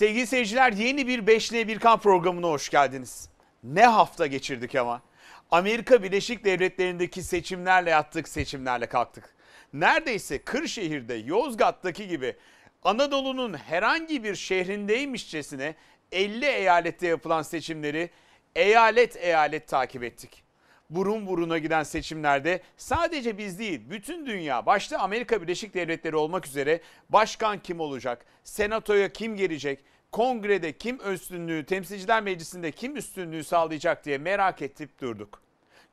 Sevgili seyirciler yeni bir 5'li 1K programına hoş geldiniz. Ne hafta geçirdik ama. Amerika Birleşik Devletleri'ndeki seçimlerle yattık, seçimlerle kalktık. Neredeyse Kırşehir'de, Yozgat'taki gibi Anadolu'nun herhangi bir şehrindeymişçesine 50 eyalette yapılan seçimleri eyalet eyalet takip ettik. Burun buruna giden seçimlerde sadece biz değil bütün dünya başta Amerika Birleşik Devletleri olmak üzere başkan kim olacak, senatoya kim gelecek, kongrede kim üstünlüğü, temsilciler meclisinde kim üstünlüğü sağlayacak diye merak ettip durduk.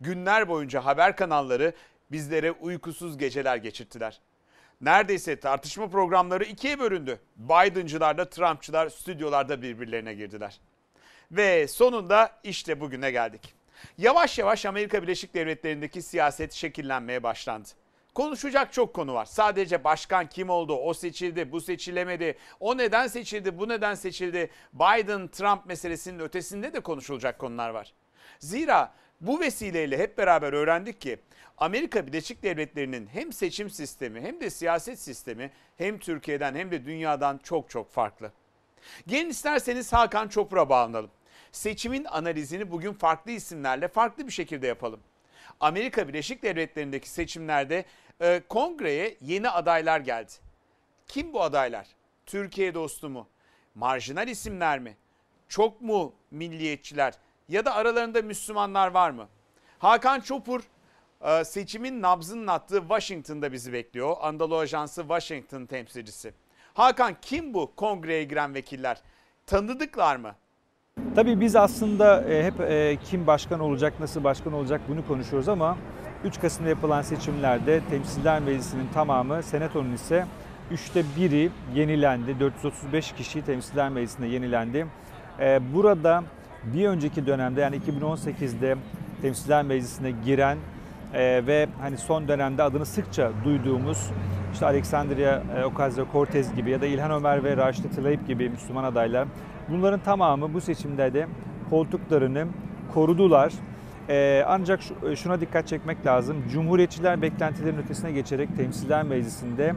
Günler boyunca haber kanalları bizlere uykusuz geceler geçirttiler. Neredeyse tartışma programları ikiye bölündü. Biden'cılarla Trump'çılar stüdyolarda birbirlerine girdiler. Ve sonunda işte bugüne geldik. Yavaş yavaş Amerika Birleşik Devletleri'ndeki siyaset şekillenmeye başlandı. Konuşacak çok konu var. Sadece başkan kim oldu, o seçildi, bu seçilemedi, o neden seçildi, bu neden seçildi, Biden-Trump meselesinin ötesinde de konuşulacak konular var. Zira bu vesileyle hep beraber öğrendik ki Amerika Birleşik Devletleri'nin hem seçim sistemi hem de siyaset sistemi hem Türkiye'den hem de dünyadan çok çok farklı. Gelin isterseniz Hakan Çopura bağlanalım. Seçimin analizini bugün farklı isimlerle farklı bir şekilde yapalım. Amerika Birleşik Devletleri'ndeki seçimlerde e, kongreye yeni adaylar geldi. Kim bu adaylar? Türkiye dostu mu? Marjinal isimler mi? Çok mu milliyetçiler? Ya da aralarında Müslümanlar var mı? Hakan Çopur e, seçimin nabzının attığı Washington'da bizi bekliyor. Anadolu Ajansı Washington temsilcisi. Hakan kim bu kongreye giren vekiller? Tanıdıklar mı? Tabii biz aslında e, hep e, kim başkan olacak, nasıl başkan olacak bunu konuşuyoruz ama 3 Kasım'da yapılan seçimlerde Temsiller Meclisi'nin tamamı, Senato'nun ise üçte biri yenilendi. 435 kişi Temsiller Meclisi'nde yenilendi. Ee, burada bir önceki dönemde yani 2018'de Temsiller Meclisi'ne giren e, ve hani son dönemde adını sıkça duyduğumuz işte Alexandria e, Ocasio-Cortez gibi ya da İlhan Ömer ve Raşit Tlaib gibi Müslüman adaylar bunların tamamı bu seçimde de koltuklarını korudular ee, ancak e, şuna dikkat çekmek lazım. Cumhuriyetçiler beklentilerin ötesine geçerek Temsiller Meclisi'nde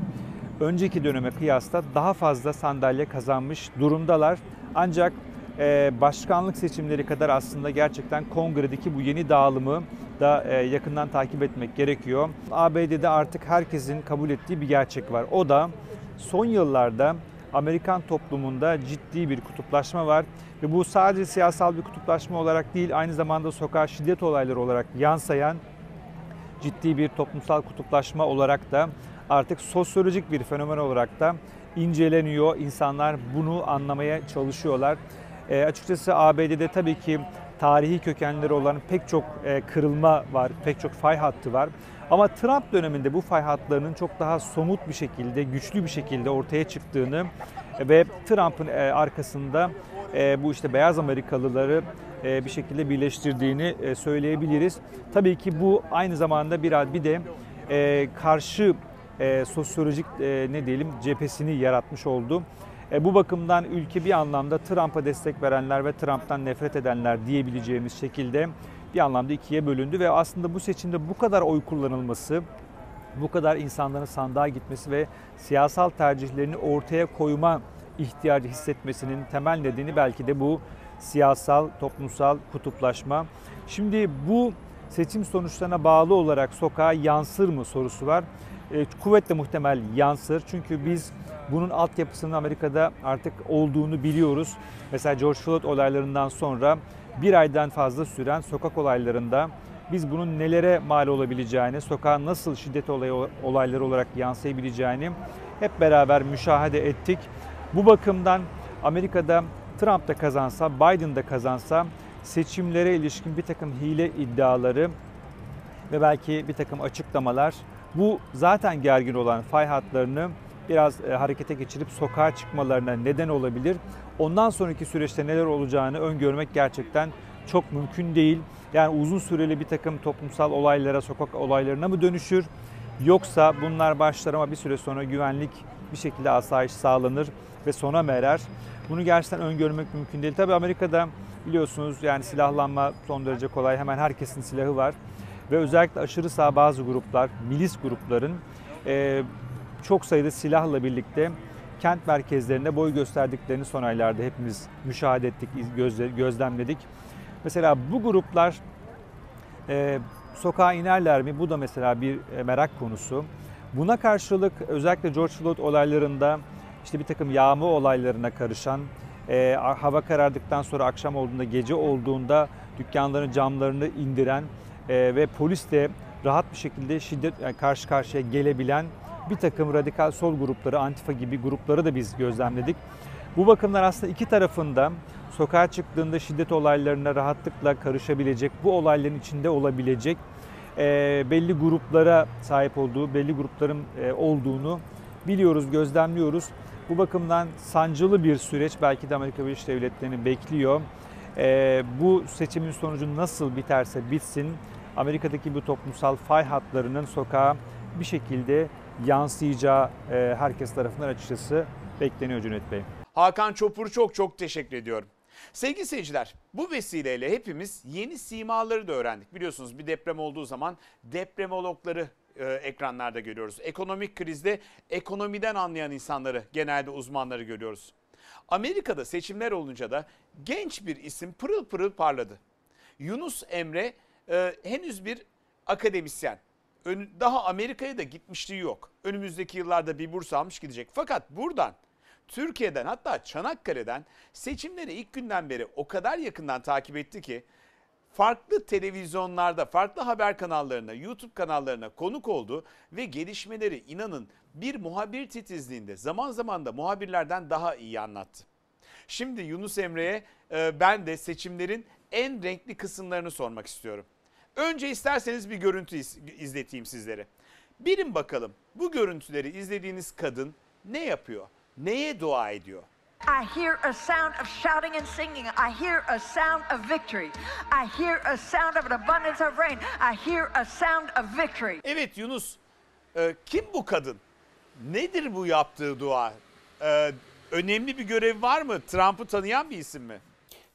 önceki döneme kıyasla daha fazla sandalye kazanmış durumdalar. Ancak e, başkanlık seçimleri kadar aslında gerçekten kongredeki bu yeni dağılımı da e, yakından takip etmek gerekiyor. ABD'de artık herkesin kabul ettiği bir gerçek var. O da son yıllarda Amerikan toplumunda ciddi bir kutuplaşma var. Ve bu sadece siyasal bir kutuplaşma olarak değil, aynı zamanda sokağa şiddet olayları olarak yansıyan ciddi bir toplumsal kutuplaşma olarak da artık sosyolojik bir fenomen olarak da inceleniyor. İnsanlar bunu anlamaya çalışıyorlar. E, açıkçası ABD'de tabii ki tarihi kökenleri olan pek çok e, kırılma var, pek çok fay hattı var. Ama Trump döneminde bu fay hatlarının çok daha somut bir şekilde, güçlü bir şekilde ortaya çıktığını ve Trump'ın e, arkasında e, bu işte beyaz Amerikalıları bir şekilde birleştirdiğini söyleyebiliriz. Tabii ki bu aynı zamanda biraz bir de karşı sosyolojik ne diyelim cephesini yaratmış oldu. E, bu bakımdan ülke bir anlamda Trump'a destek verenler ve Trump'tan nefret edenler diyebileceğimiz şekilde bir anlamda ikiye bölündü ve aslında bu seçimde bu kadar oy kullanılması bu kadar insanların sandığa gitmesi ve siyasal tercihlerini ortaya koyma ihtiyacı hissetmesinin temel nedeni belki de bu siyasal, toplumsal kutuplaşma. Şimdi bu seçim sonuçlarına bağlı olarak sokağa yansır mı sorusu var. E, kuvvetle muhtemel yansır. Çünkü biz bunun altyapısının Amerika'da artık olduğunu biliyoruz. Mesela George Floyd olaylarından sonra bir aydan fazla süren sokak olaylarında biz bunun nelere mal olabileceğini, sokağa nasıl şiddet olayı, olayları olarak yansıyabileceğini hep beraber müşahede ettik. Bu bakımdan Amerika'da Trump da kazansa, Biden da kazansa seçimlere ilişkin bir takım hile iddiaları ve belki bir takım açıklamalar bu zaten gergin olan fay hatlarını biraz e, harekete geçirip sokağa çıkmalarına neden olabilir. Ondan sonraki süreçte neler olacağını öngörmek gerçekten çok mümkün değil. Yani uzun süreli bir takım toplumsal olaylara, sokak olaylarına mı dönüşür? Yoksa bunlar başlar ama bir süre sonra güvenlik bir şekilde asayiş sağlanır ve sona merer. Bunu gerçekten öngörmek mümkün değil. Tabii Amerika'da biliyorsunuz yani silahlanma son derece kolay. Hemen herkesin silahı var ve özellikle aşırı sağ bazı gruplar, milis grupların e, çok sayıda silahla birlikte kent merkezlerinde boy gösterdiklerini son aylarda hepimiz müşahede ettik, gözle, gözlemledik. Mesela bu gruplar e, sokağa inerler mi? Bu da mesela bir e, merak konusu. Buna karşılık özellikle George Floyd olaylarında işte bir takım yağma olaylarına karışan, e, hava karardıktan sonra akşam olduğunda, gece olduğunda dükkanların camlarını indiren ee, ve polis de rahat bir şekilde şiddet karşı karşıya gelebilen bir takım radikal sol grupları, Antifa gibi grupları da biz gözlemledik. Bu bakımdan aslında iki tarafında sokağa çıktığında şiddet olaylarına rahatlıkla karışabilecek, bu olayların içinde olabilecek e, belli gruplara sahip olduğu, belli grupların e, olduğunu biliyoruz, gözlemliyoruz. Bu bakımdan sancılı bir süreç belki de Amerika Birleşik Devletleri'ni bekliyor. E, bu seçimin sonucu nasıl biterse bitsin Amerika'daki bu toplumsal fay hatlarının sokağa bir şekilde yansıyacağı e, herkes tarafından açıkçası bekleniyor Cüneyt Bey. Hakan Çopur çok çok teşekkür ediyorum. Sevgili seyirciler bu vesileyle hepimiz yeni simaları da öğrendik. Biliyorsunuz bir deprem olduğu zaman depremologları e, ekranlarda görüyoruz. Ekonomik krizde ekonomiden anlayan insanları genelde uzmanları görüyoruz. Amerika'da seçimler olunca da genç bir isim pırıl pırıl parladı. Yunus Emre e, henüz bir akademisyen. Ön, daha Amerika'ya da gitmişliği yok. Önümüzdeki yıllarda bir burs almış gidecek. Fakat buradan Türkiye'den hatta Çanakkale'den seçimleri ilk günden beri o kadar yakından takip etti ki farklı televizyonlarda, farklı haber kanallarına, YouTube kanallarına konuk oldu ve gelişmeleri inanın bir muhabir titizliğinde zaman zaman da muhabirlerden daha iyi anlattı. Şimdi Yunus Emre'ye e, ben de seçimlerin en renkli kısımlarını sormak istiyorum. Önce isterseniz bir görüntü izleteyim sizlere. Bilin bakalım bu görüntüleri izlediğiniz kadın ne yapıyor? Neye dua ediyor? I hear a sound of shouting and singing. I hear a sound of victory. I hear a sound of an abundance of rain. I hear a sound of victory. Evet Yunus, e, kim bu kadın? Nedir bu yaptığı dua? E, önemli bir görev var mı? Trump'ı tanıyan bir isim mi?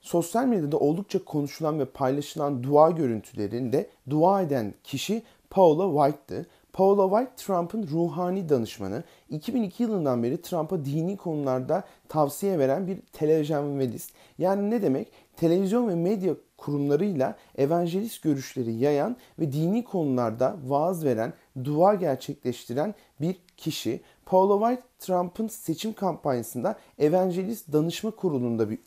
sosyal medyada oldukça konuşulan ve paylaşılan dua görüntülerinde dua eden kişi Paula White'tı. Paula White, Trump'ın ruhani danışmanı. 2002 yılından beri Trump'a dini konularda tavsiye veren bir telejenvelist. Yani ne demek? Televizyon ve medya kurumlarıyla evangelist görüşleri yayan ve dini konularda vaaz veren, dua gerçekleştiren bir kişi. Paula White, Trump'ın seçim kampanyasında evangelist danışma kurulunda bir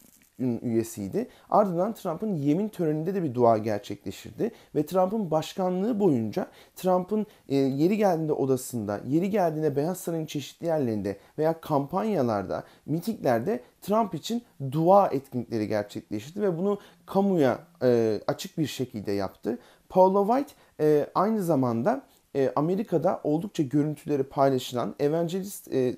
üyesiydi. Ardından Trump'ın yemin töreninde de bir dua gerçekleşirdi ve Trump'ın başkanlığı boyunca Trump'ın e, yeri geldiğinde odasında, yeri geldiğinde Beyaz Saray'ın çeşitli yerlerinde veya kampanyalarda, mitinglerde Trump için dua etkinlikleri gerçekleştirdi ve bunu kamuya e, açık bir şekilde yaptı. Paula White e, aynı zamanda e, Amerika'da oldukça görüntüleri paylaşılan evangelist e,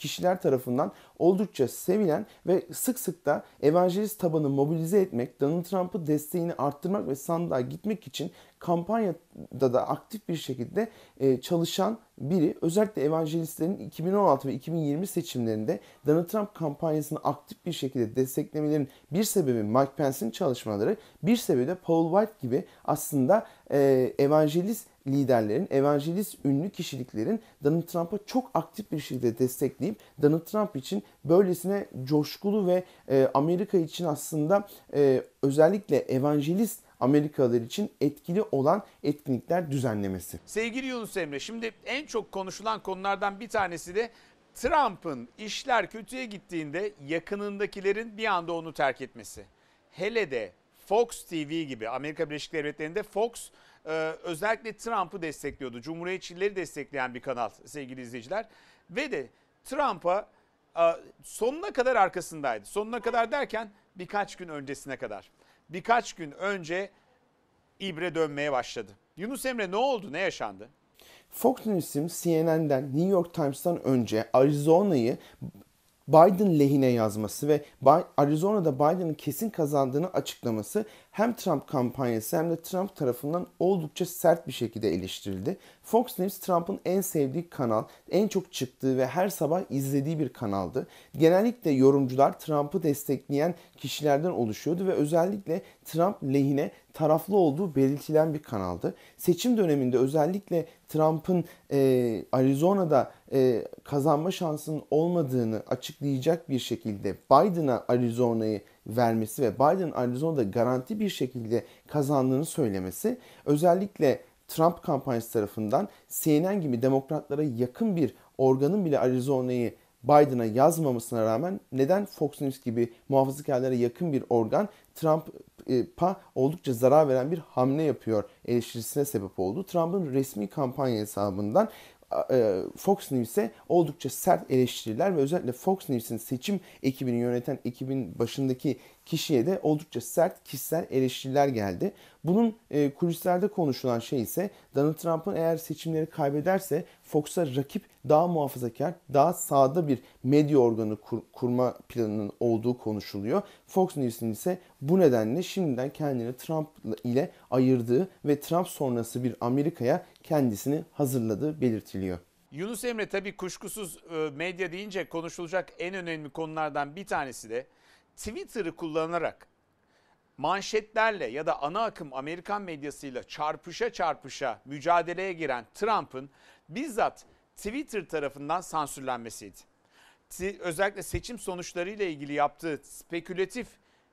kişiler tarafından oldukça sevilen ve sık sık da evangelist tabanı mobilize etmek, Donald Trump'ı desteğini arttırmak ve sandığa gitmek için kampanyada da aktif bir şekilde e, çalışan biri özellikle evangelistlerin 2016 ve 2020 seçimlerinde Donald Trump kampanyasını aktif bir şekilde desteklemelerin bir sebebi Mike Pence'in çalışmaları, bir sebebi de Paul White gibi aslında e, evangelist liderlerin, evangelist ünlü kişiliklerin Donald Trump'a çok aktif bir şekilde destekleyip Donald Trump için böylesine coşkulu ve e, Amerika için aslında e, özellikle evangelist Amerikalılar için etkili olan etkinlikler düzenlemesi. Sevgili Yunus Emre şimdi en çok konuşulan konulardan bir tanesi de Trump'ın işler kötüye gittiğinde yakınındakilerin bir anda onu terk etmesi. Hele de Fox TV gibi Amerika Birleşik Devletleri'nde Fox e, özellikle Trump'ı destekliyordu. Cumhuriyetçileri destekleyen bir kanal sevgili izleyiciler. Ve de Trump'a e, sonuna kadar arkasındaydı. Sonuna kadar derken birkaç gün öncesine kadar. Birkaç gün önce ibre dönmeye başladı. Yunus Emre ne oldu? Ne yaşandı? Fox News'in CNN'den, New York Times'tan önce Arizona'yı Biden lehine yazması ve Arizona'da Biden'ın kesin kazandığını açıklaması hem Trump kampanyası hem de Trump tarafından oldukça sert bir şekilde eleştirildi. Fox News Trump'ın en sevdiği kanal, en çok çıktığı ve her sabah izlediği bir kanaldı. Genellikle yorumcular Trump'ı destekleyen kişilerden oluşuyordu ve özellikle Trump lehine taraflı olduğu belirtilen bir kanaldı. Seçim döneminde özellikle Trump'ın e, Arizona'da e, kazanma şansının olmadığını açıklayacak bir şekilde Biden'a Arizona'yı vermesi ve Biden Arizona'da garanti bir şekilde kazandığını söylemesi özellikle Trump kampanyası tarafından CNN gibi demokratlara yakın bir organın bile Arizona'yı Biden'a yazmamasına rağmen neden Fox News gibi muhafazakarlara yakın bir organ Trump'a oldukça zarar veren bir hamle yapıyor eleştirisine sebep oldu. Trump'ın resmi kampanya hesabından e, Fox News'e oldukça sert eleştiriler ve özellikle Fox News'in seçim ekibini yöneten ekibin başındaki kişiye de oldukça sert kişisel eleştiriler geldi. Bunun e, kulislerde konuşulan şey ise Donald Trump'ın eğer seçimleri kaybederse Fox'a rakip daha muhafazakar, daha sağda bir medya organı kur, kurma planının olduğu konuşuluyor. Fox News'in ise bu nedenle şimdiden kendini Trump ile ayırdığı ve Trump sonrası bir Amerika'ya kendisini hazırladığı belirtiliyor. Yunus Emre tabii kuşkusuz e, medya deyince konuşulacak en önemli konulardan bir tanesi de Twitter'ı kullanarak manşetlerle ya da ana akım Amerikan medyasıyla çarpışa çarpışa mücadeleye giren Trump'ın bizzat Twitter tarafından sansürlenmesiydi. Özellikle seçim sonuçlarıyla ilgili yaptığı spekülatif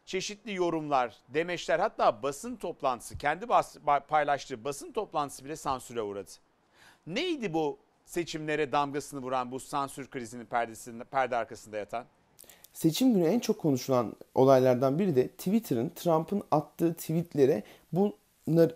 çeşitli yorumlar, demeçler hatta basın toplantısı, kendi bas, paylaştığı basın toplantısı bile sansüre uğradı. Neydi bu seçimlere damgasını vuran bu sansür krizinin perdesinde, perde arkasında yatan? Seçim günü en çok konuşulan olaylardan biri de Twitter'ın Trump'ın attığı tweetlere bu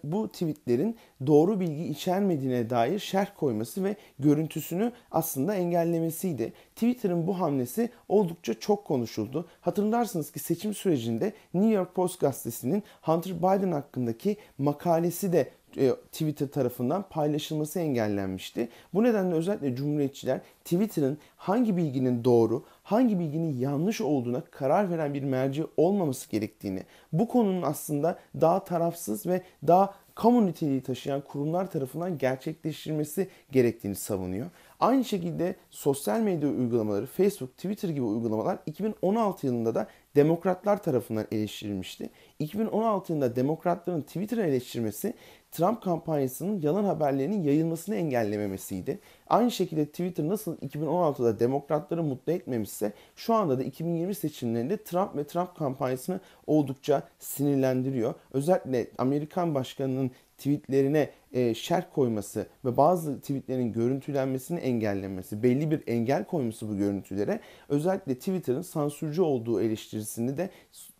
bu tweetlerin doğru bilgi içermediğine dair şerh koyması ve görüntüsünü aslında engellemesiydi. Twitter'ın bu hamlesi oldukça çok konuşuldu. Hatırlarsınız ki seçim sürecinde New York Post gazetesinin Hunter Biden hakkındaki makalesi de e, Twitter tarafından paylaşılması engellenmişti. Bu nedenle özellikle cumhuriyetçiler Twitter'ın hangi bilginin doğru, hangi bilginin yanlış olduğuna karar veren bir merci olmaması gerektiğini, bu konunun aslında daha tarafsız ve daha kamu niteliği taşıyan kurumlar tarafından gerçekleştirilmesi gerektiğini savunuyor. Aynı şekilde sosyal medya uygulamaları Facebook, Twitter gibi uygulamalar 2016 yılında da demokratlar tarafından eleştirilmişti. 2016 yılında demokratların Twitter eleştirmesi Trump kampanyasının yalan haberlerinin yayılmasını engellememesiydi. Aynı şekilde Twitter nasıl 2016'da demokratları mutlu etmemişse şu anda da 2020 seçimlerinde Trump ve Trump kampanyasını oldukça sinirlendiriyor. Özellikle Amerikan başkanının tweetlerine e, şerh koyması ve bazı tweetlerin görüntülenmesini engellemesi, belli bir engel koyması bu görüntülere özellikle Twitter'ın sansürcü olduğu eleştirisini de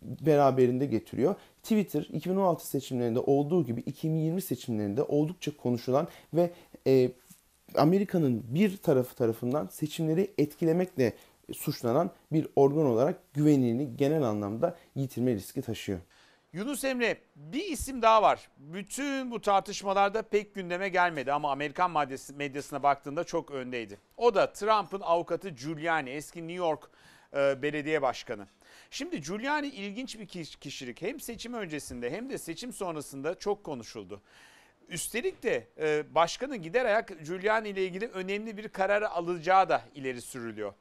beraberinde getiriyor. Twitter 2016 seçimlerinde olduğu gibi 2020 seçimlerinde oldukça konuşulan ve e, Amerika'nın bir tarafı tarafından seçimleri etkilemekle suçlanan bir organ olarak güvenliğini genel anlamda yitirme riski taşıyor. Yunus Emre bir isim daha var. Bütün bu tartışmalarda pek gündeme gelmedi ama Amerikan medyasına baktığında çok öndeydi. O da Trump'ın avukatı Giuliani, eski New York e, belediye başkanı. Şimdi Giuliani ilginç bir kişilik. Hem seçim öncesinde hem de seçim sonrasında çok konuşuldu. Üstelik de e, başkanın gider ayak Giuliani ile ilgili önemli bir kararı alacağı da ileri sürülüyor.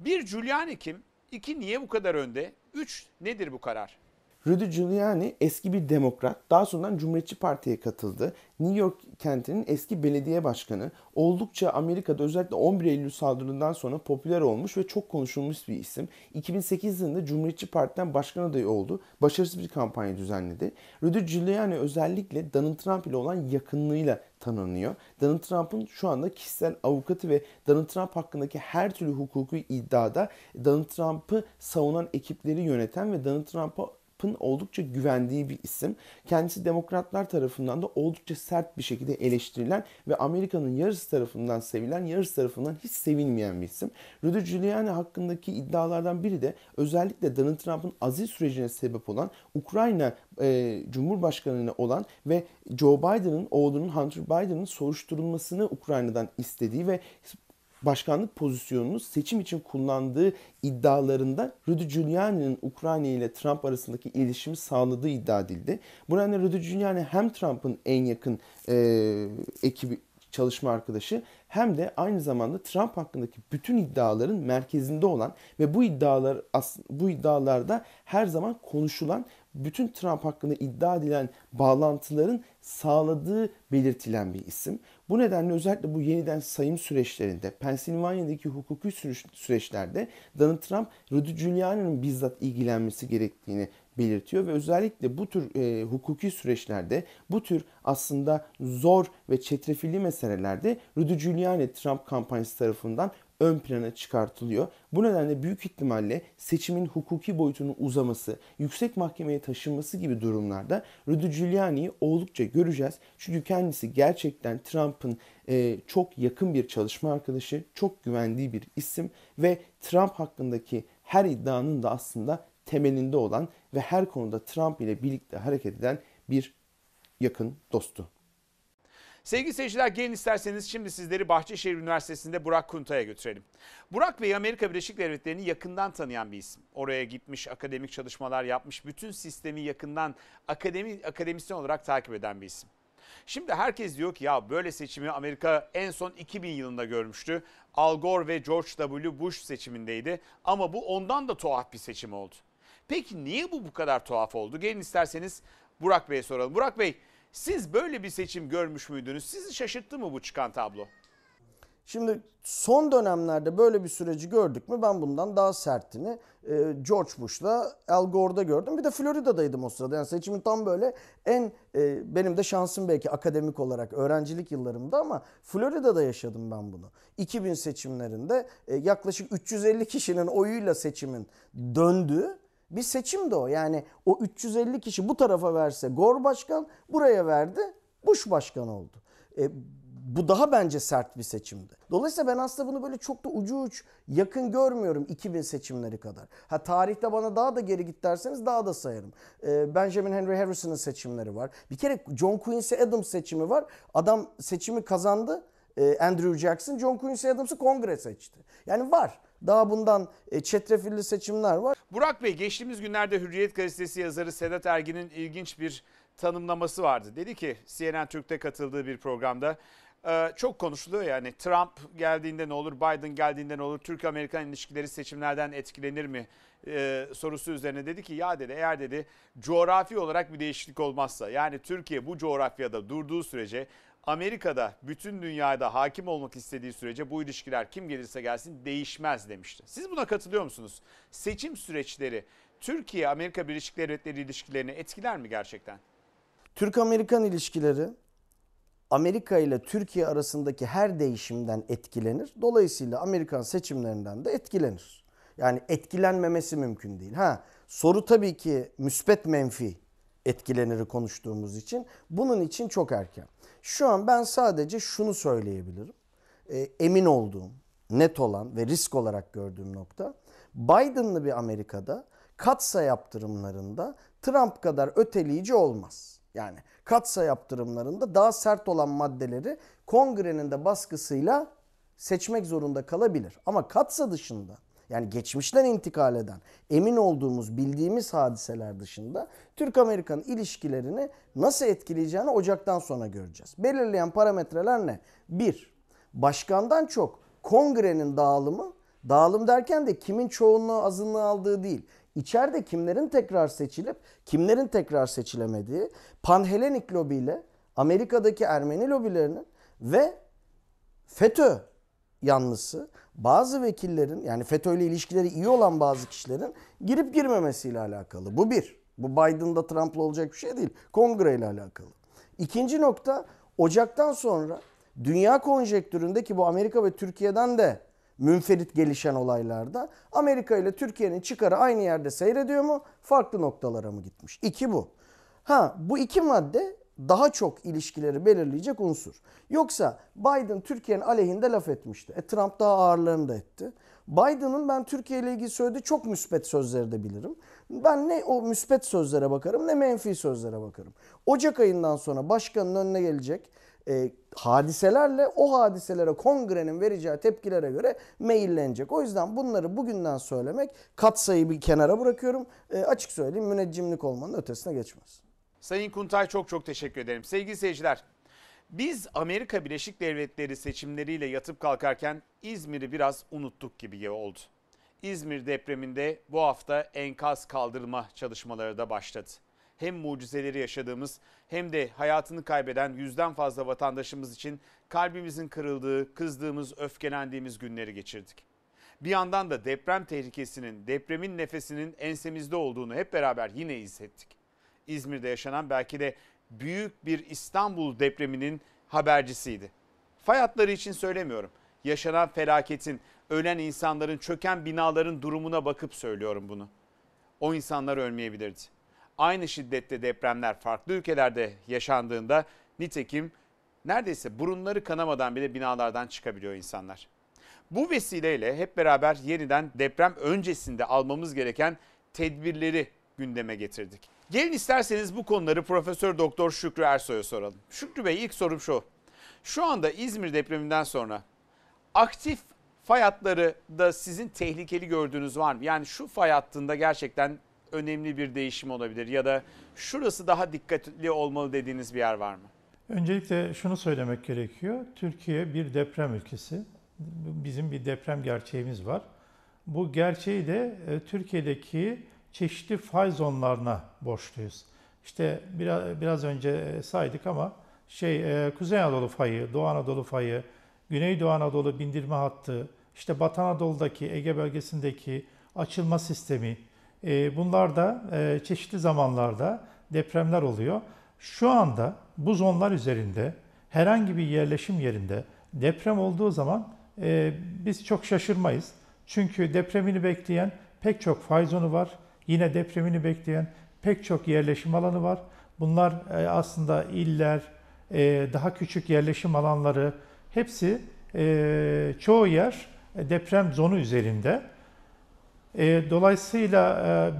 Bir Giuliani kim? İki niye bu kadar önde? Üç nedir bu karar? Rudy Giuliani eski bir demokrat, daha sonradan Cumhuriyetçi Parti'ye katıldı. New York kentinin eski belediye başkanı. Oldukça Amerika'da özellikle 11 Eylül saldırından sonra popüler olmuş ve çok konuşulmuş bir isim. 2008 yılında Cumhuriyetçi Parti'den başkan adayı oldu. Başarısız bir kampanya düzenledi. Rudy Giuliani özellikle Donald Trump ile olan yakınlığıyla tanınıyor. Donald Trump'ın şu anda kişisel avukatı ve Donald Trump hakkındaki her türlü hukuki iddiada Donald Trump'ı savunan ekipleri yöneten ve Donald Trump'a Trump'ın oldukça güvendiği bir isim. Kendisi demokratlar tarafından da oldukça sert bir şekilde eleştirilen ve Amerika'nın yarısı tarafından sevilen, yarısı tarafından hiç sevilmeyen bir isim. Rudy Giuliani hakkındaki iddialardan biri de özellikle Donald Trump'ın aziz sürecine sebep olan Ukrayna e, Cumhurbaşkanı'na olan ve Joe Biden'ın oğlunun Hunter Biden'ın soruşturulmasını Ukrayna'dan istediği ve başkanlık pozisyonunu seçim için kullandığı iddialarında Rudy Giuliani'nin Ukrayna ile Trump arasındaki ilişimi sağladığı iddia edildi. Bu nedenle Rudy Giuliani hem Trump'ın en yakın e, ekibi çalışma arkadaşı hem de aynı zamanda Trump hakkındaki bütün iddiaların merkezinde olan ve bu iddialar bu iddialarda her zaman konuşulan bütün Trump hakkında iddia edilen bağlantıların sağladığı belirtilen bir isim. Bu nedenle özellikle bu yeniden sayım süreçlerinde, Pensilvanya'daki hukuki süreçlerde Donald Trump Rudy Giuliani'nin bizzat ilgilenmesi gerektiğini belirtiyor ve özellikle bu tür e, hukuki süreçlerde bu tür aslında zor ve çetrefilli meselelerde Rudy Giuliani Trump kampanyası tarafından ön plana çıkartılıyor. Bu nedenle büyük ihtimalle seçimin hukuki boyutunun uzaması, yüksek mahkemeye taşınması gibi durumlarda Rudy Giuliani'yi oldukça göreceğiz. Çünkü kendisi gerçekten Trump'ın e, çok yakın bir çalışma arkadaşı, çok güvendiği bir isim ve Trump hakkındaki her iddianın da aslında temelinde olan ve her konuda Trump ile birlikte hareket eden bir yakın dostu. Sevgili seyirciler gelin isterseniz şimdi sizleri Bahçeşehir Üniversitesi'nde Burak Kunta'ya götürelim. Burak Bey Amerika Birleşik Devletleri'ni yakından tanıyan bir isim. Oraya gitmiş, akademik çalışmalar yapmış, bütün sistemi yakından akademi, akademisyen olarak takip eden bir isim. Şimdi herkes diyor ki ya böyle seçimi Amerika en son 2000 yılında görmüştü. Al Gore ve George W. Bush seçimindeydi ama bu ondan da tuhaf bir seçim oldu. Peki niye bu bu kadar tuhaf oldu? Gelin isterseniz Burak Bey'e soralım. Burak Bey siz böyle bir seçim görmüş müydünüz? Sizi şaşırttı mı bu çıkan tablo? Şimdi son dönemlerde böyle bir süreci gördük mü ben bundan daha sertini e, George Bush'la Al Gore'da gördüm. Bir de Florida'daydım o sırada. Yani seçimin tam böyle en e, benim de şansım belki akademik olarak öğrencilik yıllarımda ama Florida'da yaşadım ben bunu. 2000 seçimlerinde e, yaklaşık 350 kişinin oyuyla seçimin döndüğü bir seçim de o. Yani o 350 kişi bu tarafa verse Gor başkan, buraya verdi Bush başkan oldu. E, bu daha bence sert bir seçimdi. Dolayısıyla ben aslında bunu böyle çok da ucu uç yakın görmüyorum 2000 seçimleri kadar. Ha tarihte bana daha da geri git derseniz daha da sayarım. Ee, Benjamin Henry Harrison'ın seçimleri var. Bir kere John Quincy Adams seçimi var. Adam seçimi kazandı. Ee, Andrew Jackson John Quincy Adams'ı kongre seçti. Yani var. Daha bundan e, çetrefilli seçimler var. Burak Bey geçtiğimiz günlerde Hürriyet gazetesi yazarı Sedat Ergin'in ilginç bir tanımlaması vardı. Dedi ki CNN Türk'te katıldığı bir programda e, çok konuşuluyor yani Trump geldiğinde ne olur, Biden geldiğinde ne olur, Türk-Amerikan ilişkileri seçimlerden etkilenir mi e, sorusu üzerine dedi ki ya dedi eğer dedi coğrafi olarak bir değişiklik olmazsa yani Türkiye bu coğrafyada durduğu sürece Amerika'da bütün dünyada hakim olmak istediği sürece bu ilişkiler kim gelirse gelsin değişmez demişti. Siz buna katılıyor musunuz? Seçim süreçleri Türkiye-Amerika Birleşik Devletleri ilişkilerini etkiler mi gerçekten? Türk-Amerikan ilişkileri Amerika ile Türkiye arasındaki her değişimden etkilenir. Dolayısıyla Amerikan seçimlerinden de etkilenir. Yani etkilenmemesi mümkün değil. Ha, soru tabii ki müspet menfi etkileniri konuştuğumuz için bunun için çok erken. Şu an ben sadece şunu söyleyebilirim. E, emin olduğum, net olan ve risk olarak gördüğüm nokta Biden'lı bir Amerika'da katsa yaptırımlarında Trump kadar öteleyici olmaz. Yani katsa yaptırımlarında daha sert olan maddeleri kongrenin de baskısıyla seçmek zorunda kalabilir. Ama katsa dışında yani geçmişten intikal eden, emin olduğumuz, bildiğimiz hadiseler dışında Türk-Amerikan ilişkilerini nasıl etkileyeceğini Ocak'tan sonra göreceğiz. Belirleyen parametreler ne? Bir, başkandan çok kongrenin dağılımı, dağılım derken de kimin çoğunluğu azınlığı aldığı değil, İçeride kimlerin tekrar seçilip kimlerin tekrar seçilemediği, Panhelenik lobiyle Amerika'daki Ermeni lobilerinin ve FETÖ yanlısı bazı vekillerin yani FETÖ ile ilişkileri iyi olan bazı kişilerin girip girmemesiyle alakalı. Bu bir. Bu Biden'da Trump'la olacak bir şey değil. Kongre ile alakalı. İkinci nokta Ocak'tan sonra dünya konjektüründeki bu Amerika ve Türkiye'den de münferit gelişen olaylarda Amerika ile Türkiye'nin çıkarı aynı yerde seyrediyor mu? Farklı noktalara mı gitmiş? İki bu. Ha bu iki madde daha çok ilişkileri belirleyecek unsur. Yoksa Biden Türkiye'nin aleyhinde laf etmişti. E, Trump daha ağırlarını da etti. Biden'ın ben Türkiye ile ilgili söylediği çok müspet sözleri de bilirim. Ben ne o müspet sözlere bakarım ne menfi sözlere bakarım. Ocak ayından sonra başkanın önüne gelecek e, hadiselerle o hadiselere kongrenin vereceği tepkilere göre meyillenecek. O yüzden bunları bugünden söylemek katsayı bir kenara bırakıyorum. E, açık söyleyeyim müneccimlik olmanın ötesine geçmez. Sayın Kuntay çok çok teşekkür ederim. Sevgili seyirciler, biz Amerika Birleşik Devletleri seçimleriyle yatıp kalkarken İzmir'i biraz unuttuk gibi oldu. İzmir depreminde bu hafta enkaz kaldırma çalışmaları da başladı. Hem mucizeleri yaşadığımız hem de hayatını kaybeden yüzden fazla vatandaşımız için kalbimizin kırıldığı, kızdığımız, öfkelendiğimiz günleri geçirdik. Bir yandan da deprem tehlikesinin, depremin nefesinin ensemizde olduğunu hep beraber yine hissettik. İzmir'de yaşanan belki de büyük bir İstanbul depreminin habercisiydi. Fay hatları için söylemiyorum. Yaşanan felaketin, ölen insanların, çöken binaların durumuna bakıp söylüyorum bunu. O insanlar ölmeyebilirdi. Aynı şiddette depremler farklı ülkelerde yaşandığında nitekim neredeyse burunları kanamadan bile binalardan çıkabiliyor insanlar. Bu vesileyle hep beraber yeniden deprem öncesinde almamız gereken tedbirleri gündeme getirdik. Gelin isterseniz bu konuları Profesör Doktor Şükrü Ersoy'a soralım. Şükrü Bey ilk sorum şu. Şu anda İzmir depreminden sonra aktif fay hatları da sizin tehlikeli gördüğünüz var mı? Yani şu fay hattında gerçekten önemli bir değişim olabilir ya da şurası daha dikkatli olmalı dediğiniz bir yer var mı? Öncelikle şunu söylemek gerekiyor. Türkiye bir deprem ülkesi. Bizim bir deprem gerçeğimiz var. Bu gerçeği de e, Türkiye'deki çeşitli fay zonlarına borçluyuz. İşte biraz, biraz önce e, saydık ama şey e, Kuzey Anadolu fayı, Doğu Anadolu fayı, Güneydoğu Anadolu bindirme hattı, işte Batı Anadolu'daki Ege bölgesindeki açılma sistemi e, bunlar da çeşitli zamanlarda depremler oluyor. Şu anda bu zonlar üzerinde herhangi bir yerleşim yerinde deprem olduğu zaman biz çok şaşırmayız. Çünkü depremini bekleyen pek çok fay zonu var. Yine depremini bekleyen pek çok yerleşim alanı var. Bunlar e, aslında iller, e, daha küçük yerleşim alanları hepsi e, çoğu yer deprem zonu üzerinde. Dolayısıyla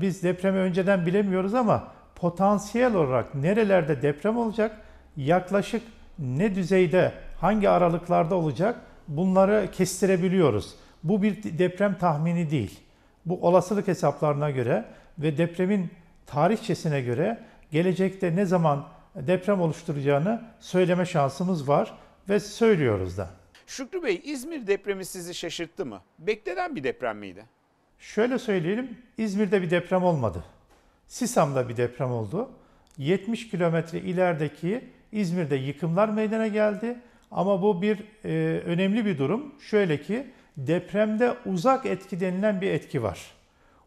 biz depremi önceden bilemiyoruz ama potansiyel olarak nerelerde deprem olacak, yaklaşık ne düzeyde, hangi aralıklarda olacak bunları kestirebiliyoruz. Bu bir deprem tahmini değil bu olasılık hesaplarına göre ve depremin tarihçesine göre gelecekte ne zaman deprem oluşturacağını söyleme şansımız var ve söylüyoruz da. Şükrü Bey, İzmir depremi sizi şaşırttı mı? Beklenen bir deprem miydi? Şöyle söyleyelim, İzmir'de bir deprem olmadı. Sisam'da bir deprem oldu. 70 kilometre ilerideki İzmir'de yıkımlar meydana geldi. Ama bu bir e, önemli bir durum. Şöyle ki depremde uzak etki denilen bir etki var.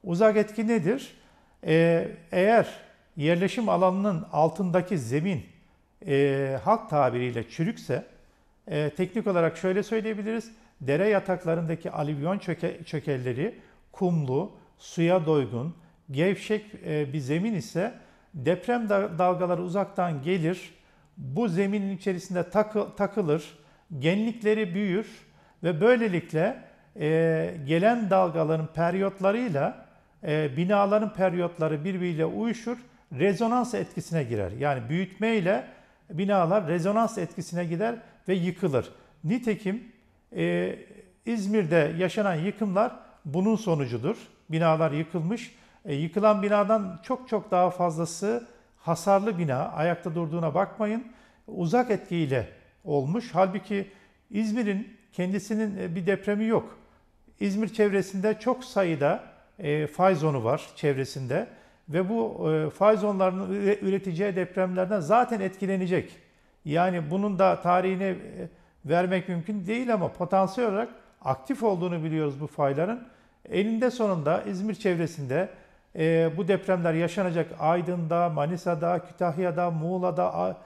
Uzak etki nedir? Ee, eğer yerleşim alanının altındaki zemin e, halk tabiriyle çürükse, e, teknik olarak şöyle söyleyebiliriz. Dere yataklarındaki alivyon çöke, çökelleri kumlu, suya doygun, gevşek e, bir zemin ise deprem dalgaları uzaktan gelir, bu zeminin içerisinde takı, takılır, genlikleri büyür, ve böylelikle e, gelen dalgaların periyotlarıyla e, binaların periyotları birbiriyle uyuşur, rezonans etkisine girer. Yani büyütmeyle binalar rezonans etkisine gider ve yıkılır. Nitekim e, İzmir'de yaşanan yıkımlar bunun sonucudur. Binalar yıkılmış. E, yıkılan binadan çok çok daha fazlası hasarlı bina. Ayakta durduğuna bakmayın. Uzak etkiyle olmuş. Halbuki İzmir'in kendisinin e, bir depremi yok. İzmir çevresinde çok sayıda e, fay zonu var çevresinde ve bu e, fay zonlarının üreteceği depremlerden zaten etkilenecek. Yani bunun da tarihini vermek mümkün değil ama potansiyel olarak aktif olduğunu biliyoruz bu fayların. Elinde sonunda İzmir çevresinde bu depremler yaşanacak Aydın'da, Manisa'da, Kütahya'da, Muğla'da,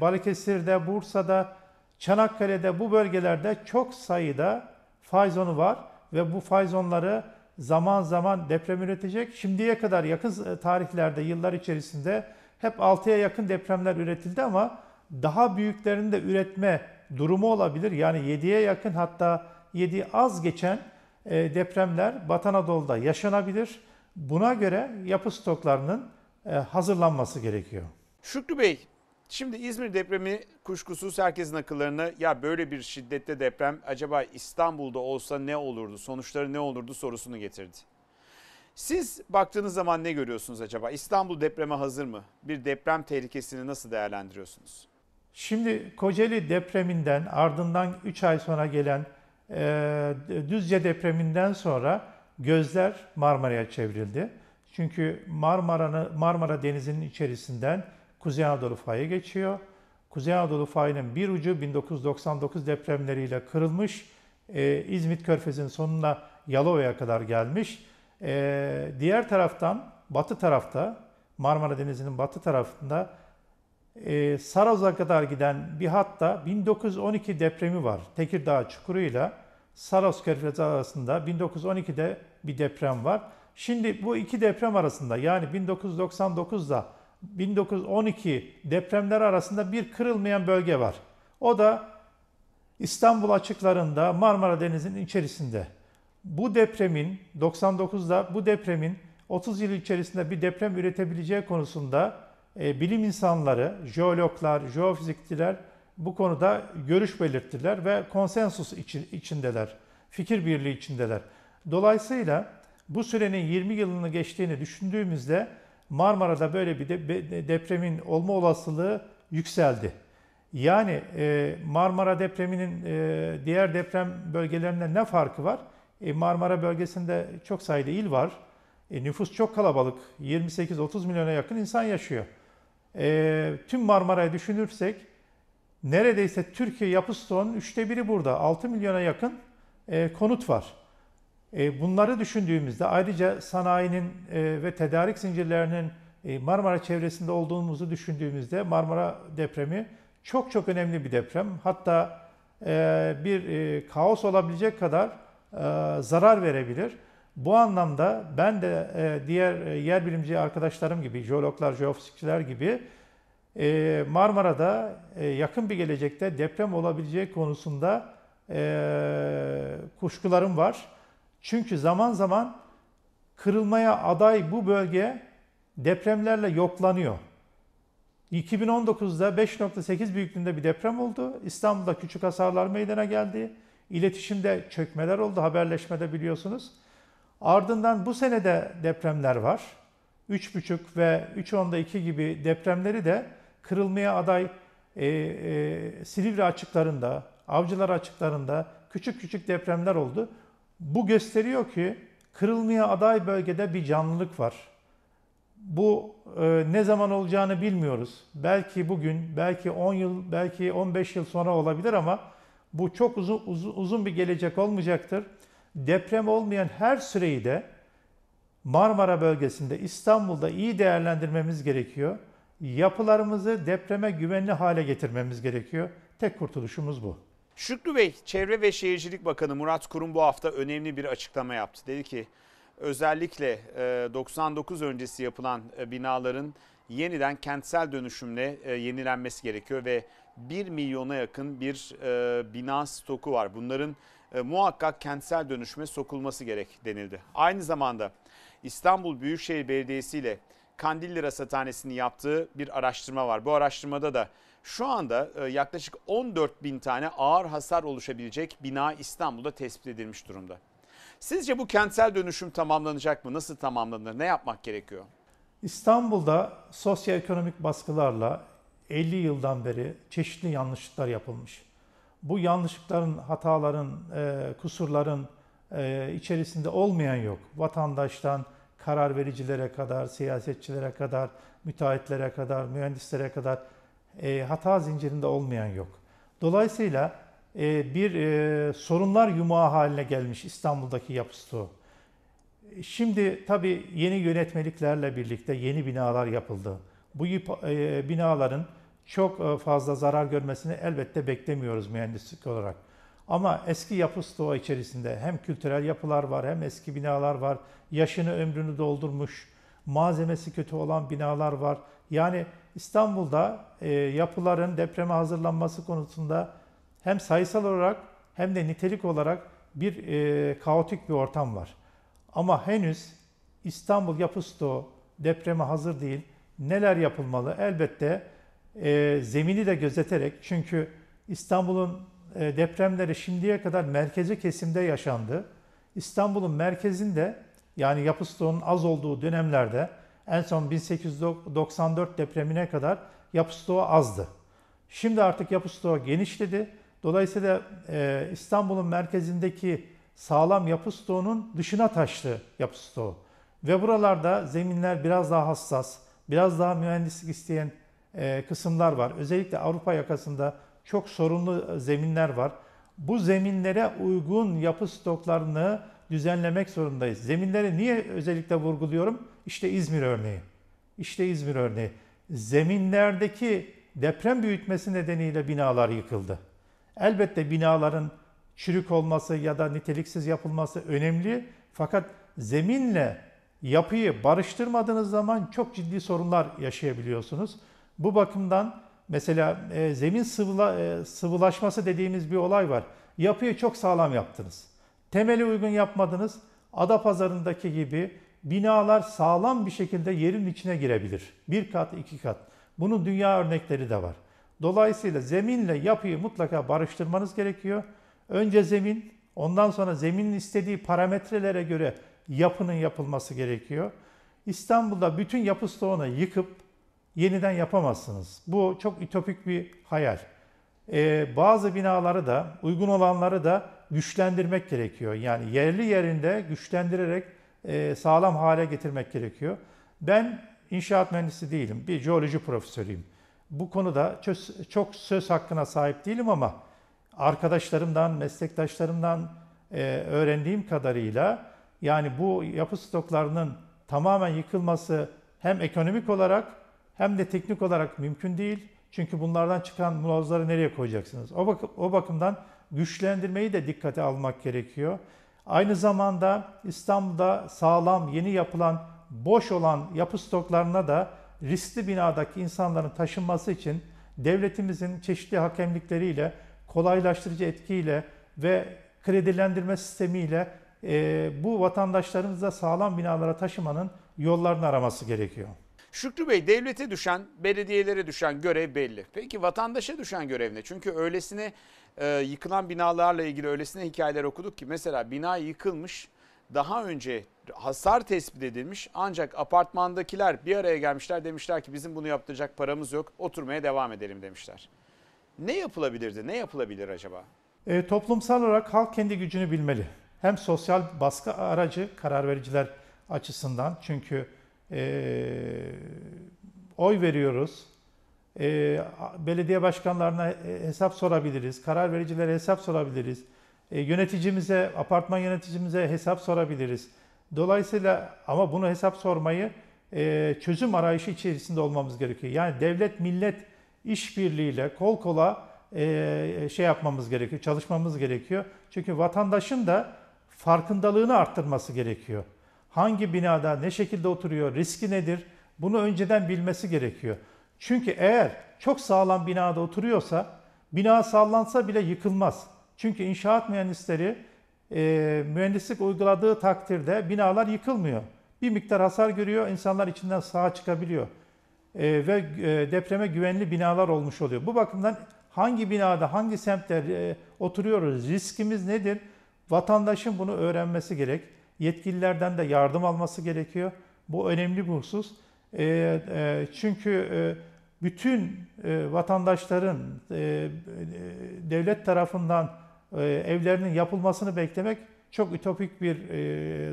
Balıkesir'de, Bursa'da, Çanakkale'de bu bölgelerde çok sayıda fayzonu var ve bu fayzonları zaman zaman deprem üretecek. Şimdiye kadar yakın e, tarihlerde, yıllar içerisinde hep 6'ya yakın depremler üretildi ama daha büyüklerini de üretme durumu olabilir. Yani 7'ye yakın hatta 7 az geçen e, depremler Batı Anadolu'da yaşanabilir. Buna göre yapı stoklarının e, hazırlanması gerekiyor. Şükrü Bey, Şimdi İzmir depremi kuşkusuz herkesin akıllarına ya böyle bir şiddette deprem acaba İstanbul'da olsa ne olurdu, sonuçları ne olurdu sorusunu getirdi. Siz baktığınız zaman ne görüyorsunuz acaba? İstanbul depreme hazır mı? Bir deprem tehlikesini nasıl değerlendiriyorsunuz? Şimdi Kocaeli depreminden ardından 3 ay sonra gelen e, Düzce depreminden sonra gözler Marmara'ya çevrildi. Çünkü Marmara'nın Marmara Denizi'nin içerisinden Kuzey Anadolu fayı geçiyor. Kuzey Anadolu fayının bir ucu 1999 depremleriyle kırılmış. Ee, İzmit Körfezi'nin sonuna Yalova'ya kadar gelmiş. Ee, diğer taraftan batı tarafta Marmara Denizi'nin batı tarafında e, Saroz'a kadar giden bir hatta 1912 depremi var. Tekirdağ Çukuru ile Saros Körfezi arasında 1912'de bir deprem var. Şimdi bu iki deprem arasında yani 1999'da 1912 depremleri arasında bir kırılmayan bölge var. O da İstanbul açıklarında Marmara Denizi'nin içerisinde. Bu depremin 99'da bu depremin 30 yıl içerisinde bir deprem üretebileceği konusunda e, bilim insanları, jeologlar, jeofizikçiler bu konuda görüş belirttiler ve konsensus için, içindeler, fikir birliği içindeler. Dolayısıyla bu sürenin 20 yılını geçtiğini düşündüğümüzde Marmara'da böyle bir de, depremin olma olasılığı yükseldi. Yani e, Marmara depreminin e, diğer deprem bölgelerinden ne farkı var? E, Marmara bölgesinde çok sayıda il var. nüfus çok kalabalık. 28-30 milyona yakın insan yaşıyor. tüm Marmara'yı düşünürsek neredeyse Türkiye yapı stoğunun üçte biri burada. 6 milyona yakın konut var. E, bunları düşündüğümüzde ayrıca sanayinin e, ve tedarik zincirlerinin e, Marmara çevresinde olduğumuzu düşündüğümüzde Marmara depremi çok çok önemli bir deprem. Hatta bir kaos olabilecek kadar zarar verebilir. Bu anlamda ben de diğer yer bilimci arkadaşlarım gibi, jeologlar, jeofizikçiler gibi Marmara'da yakın bir gelecekte deprem olabileceği konusunda kuşkularım var. Çünkü zaman zaman kırılmaya aday bu bölge depremlerle yoklanıyor. 2019'da 5.8 büyüklüğünde bir deprem oldu. İstanbul'da küçük hasarlar meydana geldi. İletişimde çökmeler oldu, haberleşmede biliyorsunuz. Ardından bu senede depremler var. 3.5 ve 3.10'da 2 gibi depremleri de kırılmaya aday e, e, Silivri açıklarında, Avcılar açıklarında küçük küçük depremler oldu. Bu gösteriyor ki kırılmaya aday bölgede bir canlılık var. Bu e, ne zaman olacağını bilmiyoruz. Belki bugün, belki 10 yıl, belki 15 yıl sonra olabilir ama bu çok uzun, uzun, uzun bir gelecek olmayacaktır. Deprem olmayan her süreyi de Marmara bölgesinde, İstanbul'da iyi değerlendirmemiz gerekiyor. Yapılarımızı depreme güvenli hale getirmemiz gerekiyor. Tek kurtuluşumuz bu. Şükrü Bey, Çevre ve Şehircilik Bakanı Murat Kurum bu hafta önemli bir açıklama yaptı. Dedi ki özellikle 99 e, öncesi yapılan e, binaların yeniden kentsel dönüşümle e, yenilenmesi gerekiyor ve 1 milyona yakın bir bina stoku var. Bunların muhakkak kentsel dönüşüme sokulması gerek denildi. Aynı zamanda İstanbul Büyükşehir Belediyesi ile Kandilli Rasathanesi'nin yaptığı bir araştırma var. Bu araştırmada da şu anda e, yaklaşık 14 bin tane ağır hasar oluşabilecek bina İstanbul'da tespit edilmiş durumda. Sizce bu kentsel dönüşüm tamamlanacak mı? Nasıl tamamlanır? Ne yapmak gerekiyor? İstanbul'da sosyoekonomik baskılarla 50 yıldan beri çeşitli yanlışlıklar yapılmış. Bu yanlışlıkların, hataların, e, kusurların e, içerisinde olmayan yok. Vatandaştan karar vericilere kadar, siyasetçilere kadar, müteahhitlere kadar, mühendislere kadar e, hata zincirinde olmayan yok. Dolayısıyla e, bir e, sorunlar yumağı haline gelmiş İstanbul'daki yapı Şimdi tabii yeni yönetmeliklerle birlikte yeni binalar yapıldı. Bu e, binaların çok e, fazla zarar görmesini elbette beklemiyoruz mühendislik olarak. Ama eski yapı stoğu içerisinde hem kültürel yapılar var hem eski binalar var. Yaşını ömrünü doldurmuş, malzemesi kötü olan binalar var. Yani İstanbul'da e, yapıların depreme hazırlanması konusunda hem sayısal olarak hem de nitelik olarak bir e, kaotik bir ortam var. Ama henüz İstanbul yapı stoğu depreme hazır değil. Neler yapılmalı? Elbette e, zemini de gözeterek çünkü İstanbul'un e, depremleri şimdiye kadar merkezi kesimde yaşandı. İstanbul'un merkezinde yani yapı stoğunun az olduğu dönemlerde en son 1894 depremine kadar yapı stoğu azdı. Şimdi artık yapı stoğu genişledi. Dolayısıyla e, İstanbul'un merkezindeki sağlam yapı stoğunun dışına taştı yapı stoğu. Ve buralarda zeminler biraz daha hassas, biraz daha mühendislik isteyen e, kısımlar var. Özellikle Avrupa yakasında çok sorunlu e, zeminler var. Bu zeminlere uygun yapı stoklarını düzenlemek zorundayız. Zeminleri niye özellikle vurguluyorum? İşte İzmir örneği. İşte İzmir örneği. Zeminlerdeki deprem büyütmesi nedeniyle binalar yıkıldı. Elbette binaların çürük olması ya da niteliksiz yapılması önemli. Fakat zeminle yapıyı barıştırmadığınız zaman çok ciddi sorunlar yaşayabiliyorsunuz. Bu bakımdan mesela e, zemin sıvıla, e, sıvılaşması dediğimiz bir olay var. Yapıyı çok sağlam yaptınız. Temeli uygun yapmadınız. Ada pazarındaki gibi binalar sağlam bir şekilde yerin içine girebilir. Bir kat, iki kat. Bunun dünya örnekleri de var. Dolayısıyla zeminle yapıyı mutlaka barıştırmanız gerekiyor. Önce zemin, ondan sonra zeminin istediği parametrelere göre yapının yapılması gerekiyor. İstanbul'da bütün yapı stoğunu yıkıp yeniden yapamazsınız. Bu çok ütopik bir hayal. Ee, bazı binaları da, uygun olanları da güçlendirmek gerekiyor. Yani yerli yerinde güçlendirerek e, sağlam hale getirmek gerekiyor. Ben inşaat mühendisi değilim, bir jeoloji profesörüyüm. Bu konuda çok söz hakkına sahip değilim ama arkadaşlarımdan, meslektaşlarımdan e, öğrendiğim kadarıyla yani bu yapı stoklarının tamamen yıkılması hem ekonomik olarak hem de teknik olarak mümkün değil. Çünkü bunlardan çıkan mulozları nereye koyacaksınız? O, bak o bakımdan güçlendirmeyi de dikkate almak gerekiyor. Aynı zamanda İstanbul'da sağlam yeni yapılan boş olan yapı stoklarına da riskli binadaki insanların taşınması için devletimizin çeşitli hakemlikleriyle, kolaylaştırıcı etkiyle ve kredilendirme sistemiyle e, bu vatandaşlarımızı da sağlam binalara taşımanın yollarını araması gerekiyor. Şükrü Bey devlete düşen, belediyelere düşen görev belli. Peki vatandaşa düşen görev ne? Çünkü öylesine e, yıkılan binalarla ilgili öylesine hikayeler okuduk ki mesela bina yıkılmış daha önce hasar tespit edilmiş ancak apartmandakiler bir araya gelmişler demişler ki bizim bunu yaptıracak paramız yok oturmaya devam edelim demişler. Ne yapılabilirdi ne yapılabilir acaba? E, toplumsal olarak halk kendi gücünü bilmeli. Hem sosyal baskı aracı karar vericiler açısından çünkü e, oy veriyoruz, e, belediye başkanlarına e, hesap sorabiliriz, karar vericilere hesap sorabiliriz, e, yöneticimize, apartman yöneticimize hesap sorabiliriz. Dolayısıyla ama bunu hesap sormayı e, çözüm arayışı içerisinde olmamız gerekiyor. Yani devlet millet işbirliğiyle kol kola e, şey yapmamız gerekiyor, çalışmamız gerekiyor. Çünkü vatandaşın da farkındalığını arttırması gerekiyor. Hangi binada ne şekilde oturuyor, riski nedir? Bunu önceden bilmesi gerekiyor. Çünkü eğer çok sağlam binada oturuyorsa bina sallansa bile yıkılmaz. Çünkü inşaat mühendisleri e, mühendislik uyguladığı takdirde binalar yıkılmıyor. Bir miktar hasar görüyor, insanlar içinden sağa çıkabiliyor. E, ve e, depreme güvenli binalar olmuş oluyor. Bu bakımdan hangi binada, hangi semtte e, oturuyoruz, riskimiz nedir? Vatandaşın bunu öğrenmesi gerek. Yetkililerden de yardım alması gerekiyor. Bu önemli bir husus. E, e, çünkü... E, bütün e, vatandaşların e, e, devlet tarafından evlerinin yapılmasını beklemek çok ütopik bir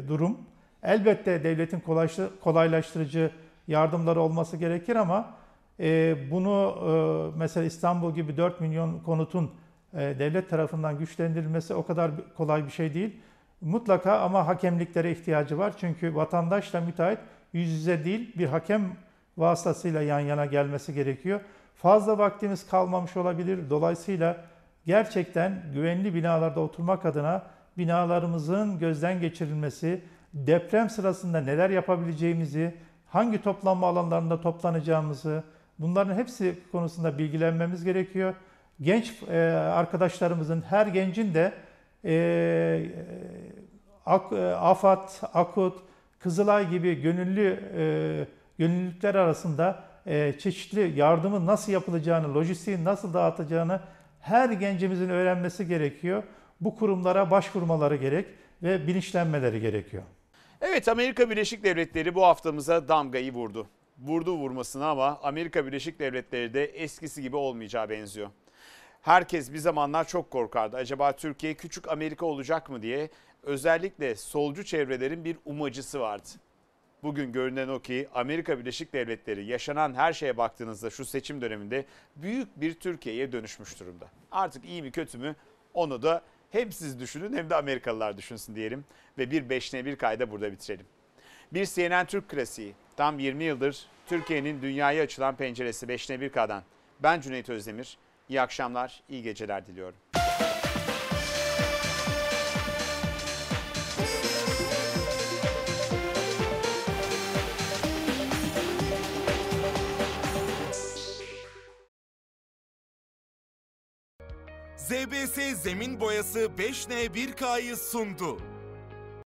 durum. Elbette devletin kolaylaştırıcı yardımları olması gerekir ama bunu mesela İstanbul gibi 4 milyon konutun devlet tarafından güçlendirilmesi o kadar kolay bir şey değil. Mutlaka ama hakemliklere ihtiyacı var. Çünkü vatandaşla müteahhit yüz yüze değil bir hakem vasıtasıyla yan yana gelmesi gerekiyor. Fazla vaktimiz kalmamış olabilir. Dolayısıyla gerçekten güvenli binalarda oturmak adına binalarımızın gözden geçirilmesi, deprem sırasında neler yapabileceğimizi, hangi toplanma alanlarında toplanacağımızı, bunların hepsi konusunda bilgilenmemiz gerekiyor. Genç e, arkadaşlarımızın, her gencin de e, AK, e, AFAD, AKUT, Kızılay gibi gönüllü e, gönüllülükler arasında e, çeşitli yardımı nasıl yapılacağını, lojistiği nasıl dağıtacağını her gencimizin öğrenmesi gerekiyor. Bu kurumlara başvurmaları gerek ve bilinçlenmeleri gerekiyor. Evet Amerika Birleşik Devletleri bu haftamıza damgayı vurdu. Vurdu vurmasına ama Amerika Birleşik Devletleri de eskisi gibi olmayacağı benziyor. Herkes bir zamanlar çok korkardı. Acaba Türkiye küçük Amerika olacak mı diye özellikle solcu çevrelerin bir umacısı vardı. Bugün görünen o ki Amerika Birleşik Devletleri yaşanan her şeye baktığınızda şu seçim döneminde büyük bir Türkiye'ye dönüşmüş durumda. Artık iyi mi kötü mü onu da hem siz düşünün hem de Amerikalılar düşünsün diyelim ve bir beşine bir kayda burada bitirelim. Bir CNN Türk klasiği tam 20 yıldır Türkiye'nin dünyaya açılan penceresi 5'ine 1 kadan. Ben Cüneyt Özdemir. İyi akşamlar, iyi geceler diliyorum. ZBS Zemin Boyası 5N1K'yı sundu.